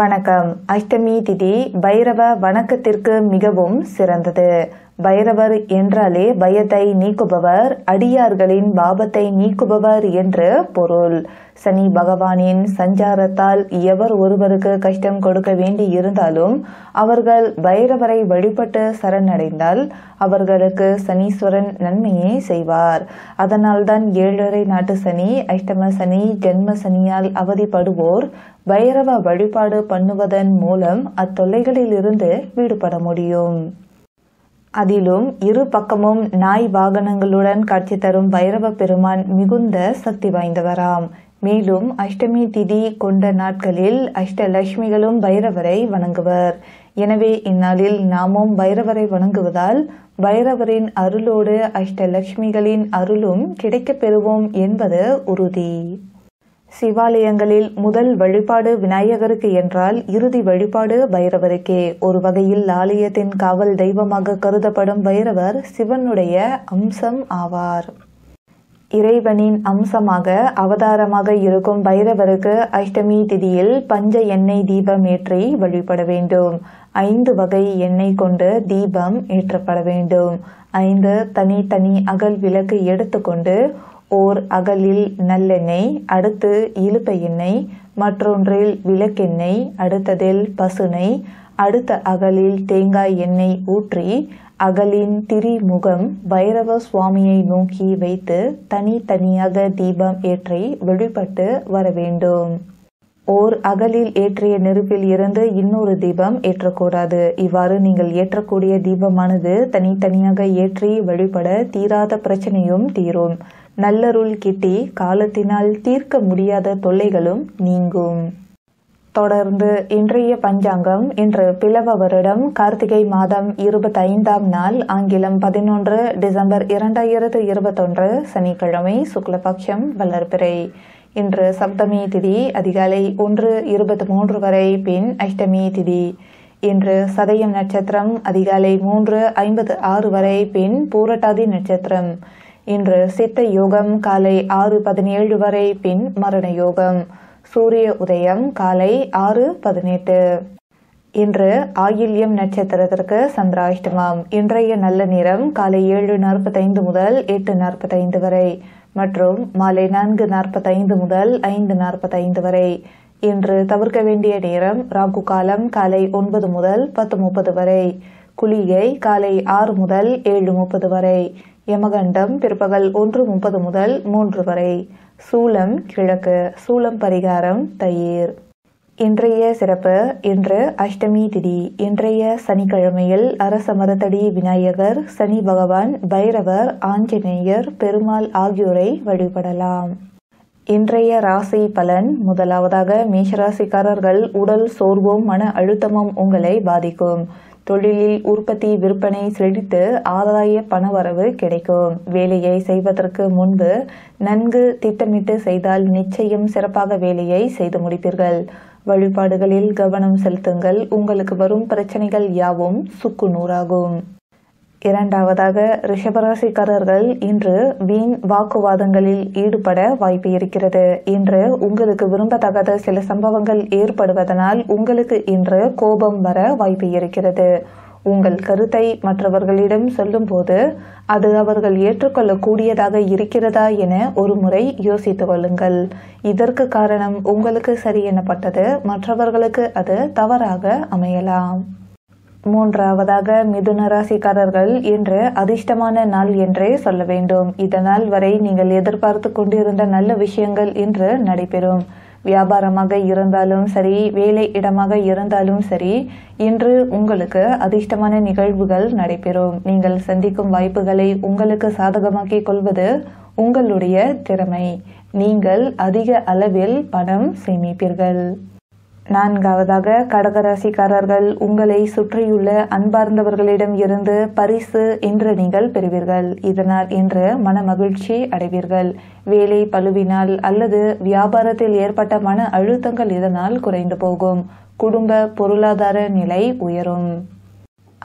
வணக்கம் அஷ்டமி திதி பைரவ வணக்கத்திற்கு மிகவும் சிறந்தது பைரவர் என்றாலே பயத்தை நீக்குபவர் அடியார்களின் பாபத்தை நீக்குபவர் என்று பொருள் சனி பகவானின் சஞ்சாரத்தால் எவர் ஒருவருக்கு கஷ்டம் கொடுக்க வேண்டி இருந்தாலும் அவர்கள் பைரவரை வழிபட்டு சரணடைந்தால் அவர்களுக்கு சனீஸ்வரன் நன்மையை செய்வார் அதனால்தான் ஏழரை நாட்டு சனி அஷ்டம சனி ஜென்ம சனியால் அவதிப்படுவோர் பைரவ வழிபாடு பண்ணுவதன் மூலம் அத்தொல்லைகளிலிருந்து விடுபட முடியும் அதிலும் இரு பக்கமும் நாய் வாகனங்களுடன் காட்சி தரும் பைரவ பெருமான் மிகுந்த சக்தி வாய்ந்தவராம் மேலும் அஷ்டமி திதி கொண்ட நாட்களில் அஷ்டலட்சுமிகளும் பைரவரை வணங்குவர் எனவே இந்நாளில் நாமும் பைரவரை வணங்குவதால் பைரவரின் அருளோடு அஷ்டலட்சுமிகளின் அருளும் கிடைக்கப் பெறுவோம் என்பது உறுதி சிவாலயங்களில் முதல் வழிபாடு விநாயகருக்கு என்றால் இறுதி வழிபாடு பைரவருக்கே ஒரு வகையில் ஆலயத்தின் காவல் தெய்வமாக கருதப்படும் பைரவர் சிவனுடைய அம்சம் ஆவார் இறைவனின் அம்சமாக அவதாரமாக இருக்கும் பைரவருக்கு அஷ்டமி திதியில் பஞ்ச எண்ணெய் தீபம் ஏற்றி வழிபட வேண்டும் ஐந்து வகை எண்ணெய் கொண்டு தீபம் ஏற்றப்பட வேண்டும் ஐந்து தனித்தனி அகல் விளக்கு எடுத்துக்கொண்டு ஓர் அகலில் நல்லெண்ணெய் அடுத்து இழுப்ப எண்ணெய் மற்றொன்றில் விளக்கெண்ணெய் அடுத்ததில் பசுனை அடுத்த அகலில் தேங்காய் எண்ணெய் ஊற்றி அகலின் திரிமுகம் பைரவ சுவாமியை நோக்கி வைத்து தனித்தனியாக தீபம் ஏற்றி வழிபட்டு வர வேண்டும் ஓர் அகலில் ஏற்றிய நெருப்பில் இருந்து இன்னொரு தீபம் ஏற்றக்கூடாது இவ்வாறு நீங்கள் ஏற்றக்கூடிய தீபமானது தனித்தனியாக ஏற்றி வழிபட தீராத பிரச்சனையும் தீரும் நல்லருள் கிட்டி காலத்தினால் தீர்க்க முடியாத தொல்லைகளும் நீங்கும் தொடர்ந்து இன்றைய பஞ்சாங்கம் இன்று பிளவ வருடம் கார்த்திகை மாதம் இருபத்தைந்தாம் நாள் ஆங்கிலம் பதினொன்று டிசம்பர் இரண்டாயிரத்து இருபத்தொன்று சனிக்கிழமை சுக்லபக்ஷம் வல்லற்பிறை இன்று சப்தமி திதி அதிகாலை ஒன்று இருபத்தி மூன்று வரை பின் அஷ்டமி திதி இன்று சதயம் நட்சத்திரம் அதிகாலை மூன்று ஐம்பது ஆறு வரை பின் பூரட்டாதி நட்சத்திரம் இன்று சித்த யோகம் காலை ஆறு பதினேழு வரை பின் மரண யோகம் சூரிய உதயம் காலை ஆறு பதினெட்டு இன்று ஆயில்யம் நட்சத்திரத்திற்கு சந்திராஷ்டமம் இன்றைய நல்ல நேரம் காலை ஏழு நாற்பத்தைந்து முதல் எட்டு நாற்பத்தைந்து வரை மற்றும் மாலை நான்கு நாற்பத்தைந்து முதல் ஐந்து நாற்பத்தைந்து வரை இன்று தவிர்க்க வேண்டிய நேரம் ராகு காலம் காலை ஒன்பது முதல் பத்து முப்பது வரை குளிகை காலை ஆறு முதல் ஏழு முப்பது வரை யமகண்டம் பிற்பகல் ஒன்று முப்பது முதல் மூன்று வரை சூலம் கிழக்கு சூலம் பரிகாரம் தயிர் இன்றைய சிறப்பு இன்று அஷ்டமி திதி இன்றைய சனிக்கிழமையில் அரச மரத்தடி விநாயகர் சனி பகவான் பைரவர் ஆஞ்சநேயர் பெருமாள் ஆகியோரை வழிபடலாம் இன்றைய ராசி பலன் முதலாவதாக மேஷராசிக்காரர்கள் உடல் சோர்வும் மன அழுத்தமும் உங்களை பாதிக்கும் தொழிலில் உற்பத்தி விற்பனை செழித்து ஆதாய பணவரவு கிடைக்கும் வேலையை செய்வதற்கு முன்பு நன்கு திட்டமிட்டு செய்தால் நிச்சயம் சிறப்பாக வேலையை செய்து முடிப்பீர்கள் வழிபாடுகளில் கவனம் செலுத்துங்கள் உங்களுக்கு வரும் பிரச்சனைகள் யாவும் சுக்கு நூறாகும் இரண்டாவதாக ரிஷபராசிக்காரர்கள் இன்று வீண் வாக்குவாதங்களில் ஈடுபட வாய்ப்பு இருக்கிறது இன்று உங்களுக்கு விரும்பத்தகாத சில சம்பவங்கள் ஏற்படுவதனால் உங்களுக்கு இன்று கோபம் வர வாய்ப்பு இருக்கிறது உங்கள் கருத்தை மற்றவர்களிடம் சொல்லும்போது அது அவர்கள் ஏற்றுக்கொள்ளக்கூடியதாக இருக்கிறதா என ஒரு முறை யோசித்து கொள்ளுங்கள் இதற்கு காரணம் உங்களுக்கு சரி எனப்பட்டது மற்றவர்களுக்கு அது தவறாக அமையலாம் மூன்றாவதாக மிதுன ராசிக்காரர்கள் இன்று அதிர்ஷ்டமான நாள் என்றே சொல்ல வேண்டும் இதனால் வரை நீங்கள் எதிர்பார்த்து கொண்டிருந்த நல்ல விஷயங்கள் இன்று நடைபெறும் வியாபாரமாக இருந்தாலும் சரி வேலை இடமாக இருந்தாலும் சரி இன்று உங்களுக்கு அதிர்ஷ்டமான நிகழ்வுகள் நடைபெறும் நீங்கள் சந்திக்கும் வாய்ப்புகளை உங்களுக்கு சாதகமாக்கிக் கொள்வது உங்களுடைய திறமை நீங்கள் அதிக அளவில் பணம் சேமிப்பீர்கள் நான்காவதாக கடகராசிக்காரர்கள் உங்களை சுற்றியுள்ள அன்பார்ந்தவர்களிடம் இருந்து பரிசு இன்று நீங்கள் பெறுவீர்கள் இதனால் இன்று மன மகிழ்ச்சி அடைவீர்கள் வேலை பழுவினால் அல்லது வியாபாரத்தில் ஏற்பட்ட மன அழுத்தங்கள் இதனால் குறைந்து போகும் குடும்ப பொருளாதார நிலை உயரும்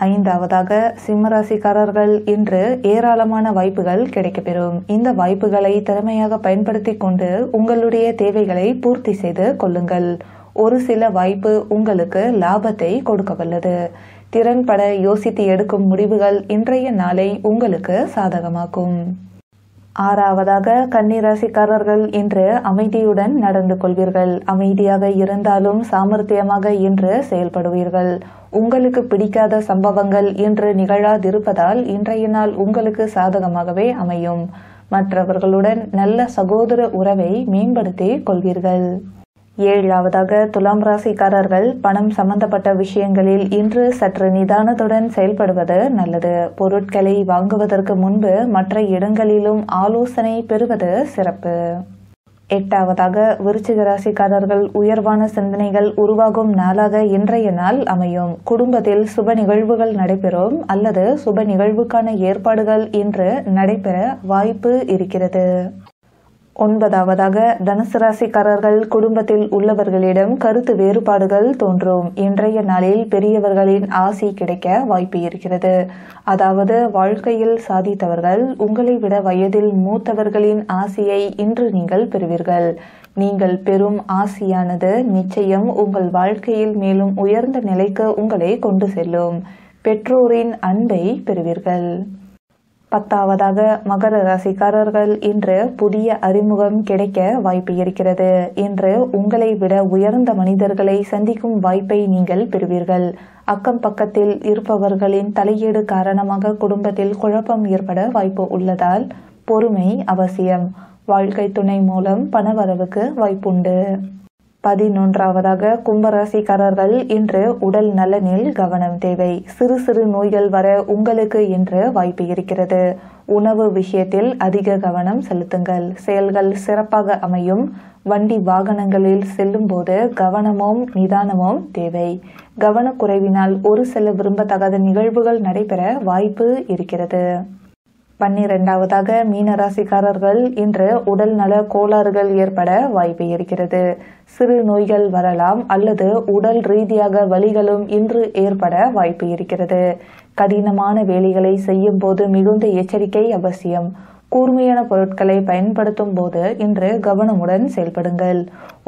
ஐந்தாவதாக சிம்மராசிக்காரர்கள் இன்று ஏராளமான வாய்ப்புகள் கிடைக்கப்பெறும் இந்த வாய்ப்புகளை திறமையாக பயன்படுத்தி கொண்டு உங்களுடைய தேவைகளை பூர்த்தி செய்து கொள்ளுங்கள் ஒரு சில வாய்ப்பு உங்களுக்கு லாபத்தை கொடுக்க வல்லது திறன்பட யோசித்து எடுக்கும் முடிவுகள் இன்றைய நாளை உங்களுக்கு சாதகமாக்கும் ஆறாவதாக கன்னிராசிக்காரர்கள் இன்று அமைதியுடன் நடந்து கொள்வீர்கள் அமைதியாக இருந்தாலும் சாமர்த்தியமாக இன்று செயல்படுவீர்கள் உங்களுக்கு பிடிக்காத சம்பவங்கள் இன்று நிகழாதிருப்பதால் இன்றைய நாள் உங்களுக்கு சாதகமாகவே அமையும் மற்றவர்களுடன் நல்ல சகோதர உறவை மேம்படுத்திக் கொள்வீர்கள் ஏழாவதாக துலாம் ராசிக்காரர்கள் பணம் சம்பந்தப்பட்ட விஷயங்களில் இன்று சற்று நிதானத்துடன் செயல்படுவது நல்லது பொருட்களை வாங்குவதற்கு முன்பு மற்ற இடங்களிலும் ஆலோசனை பெறுவது சிறப்பு எட்டாவதாக விருச்சிக ராசிக்காரர்கள் உயர்வான சிந்தனைகள் உருவாகும் நாளாக இன்றைய நாள் அமையும் குடும்பத்தில் சுப நிகழ்வுகள் நடைபெறும் அல்லது சுப நிகழ்வுக்கான ஏற்பாடுகள் இன்று நடைபெற வாய்ப்பு இருக்கிறது ஒன்பதாவதாக தனுசு ராசிக்காரர்கள் குடும்பத்தில் உள்ளவர்களிடம் கருத்து வேறுபாடுகள் தோன்றும் இன்றைய நாளில் பெரியவர்களின் ஆசி கிடைக்க வாய்ப்பு இருக்கிறது அதாவது வாழ்க்கையில் சாதித்தவர்கள் உங்களை விட வயதில் மூத்தவர்களின் ஆசையை இன்று நீங்கள் பெறுவீர்கள் நீங்கள் பெறும் ஆசையானது நிச்சயம் உங்கள் வாழ்க்கையில் மேலும் உயர்ந்த நிலைக்கு உங்களை கொண்டு செல்லும் பெற்றோரின் அன்பை பெறுவீர்கள் பத்தாவதாக மகர ராசிக்காரர்கள் இன்று புதிய அறிமுகம் கிடைக்க வாய்ப்பு இருக்கிறது இன்று உங்களை விட உயர்ந்த மனிதர்களை சந்திக்கும் வாய்ப்பை நீங்கள் பெறுவீர்கள் அக்கம் பக்கத்தில் இருப்பவர்களின் தலையீடு காரணமாக குடும்பத்தில் குழப்பம் ஏற்பட வாய்ப்பு உள்ளதால் பொறுமை அவசியம் வாழ்க்கை துணை மூலம் பணவரவுக்கு வாய்ப்புண்டு பதினொன்றாவதாக கும்பராசிக்காரர்கள் இன்று உடல் நலனில் கவனம் தேவை சிறு சிறு நோய்கள் வர உங்களுக்கு இன்று வாய்ப்பு இருக்கிறது உணவு விஷயத்தில் அதிக கவனம் செலுத்துங்கள் செயல்கள் சிறப்பாக அமையும் வண்டி வாகனங்களில் செல்லும் போது கவனமும் நிதானமும் தேவை கவனக்குறைவினால் ஒரு சில விரும்பத்தகாத நிகழ்வுகள் நடைபெற வாய்ப்பு இருக்கிறது பன்னிரெண்டாவதாக மீனராசிக்காரர்கள் இன்று உடல் நல கோளாறுகள் ஏற்பட வாய்ப்பு இருக்கிறது சிறு நோய்கள் வரலாம் அல்லது உடல் ரீதியாக வலிகளும் இன்று ஏற்பட வாய்ப்பு இருக்கிறது கடினமான வேலைகளை செய்யும் போது மிகுந்த எச்சரிக்கை அவசியம் கூர்மையான பொருட்களை பயன்படுத்தும் போது இன்று கவனமுடன் செயல்படுங்கள்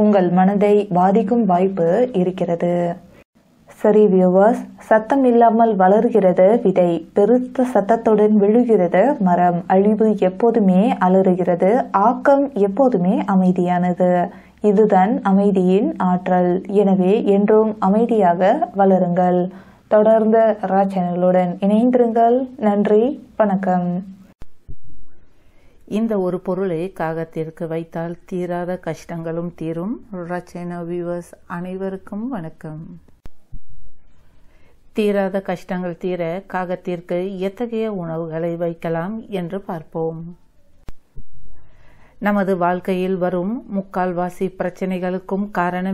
உங்கள் மனதை பாதிக்கும் வாய்ப்பு இருக்கிறது சரி வியூவர்ஸ் சத்தம் இல்லாமல் வளர்கிறது விதை பெருத்த சத்தத்துடன் விழுகிறது மரம் அழிவு எப்போதுமே அலறுகிறது ஆக்கம் எப்போதுமே அமைதியானது இதுதான் அமைதியின் ஆற்றல் எனவே என்றும் அமைதியாக வளருங்கள் தொடர்ந்து ரா சேனலுடன் இணைந்திருங்கள் நன்றி வணக்கம் இந்த ஒரு பொருளை காகத்திற்கு வைத்தால் தீராத கஷ்டங்களும் தீரும் ரச்சனா வியூவர்ஸ் அனைவருக்கும் வணக்கம் தீராத கஷ்டங்கள் தீர காகத்திற்கு எத்தகைய உணவுகளை வைக்கலாம் என்று பார்ப்போம் நமது வாழ்க்கையில் வரும் முக்கால்வாசி பிரச்சனைகளுக்கும் காரணம்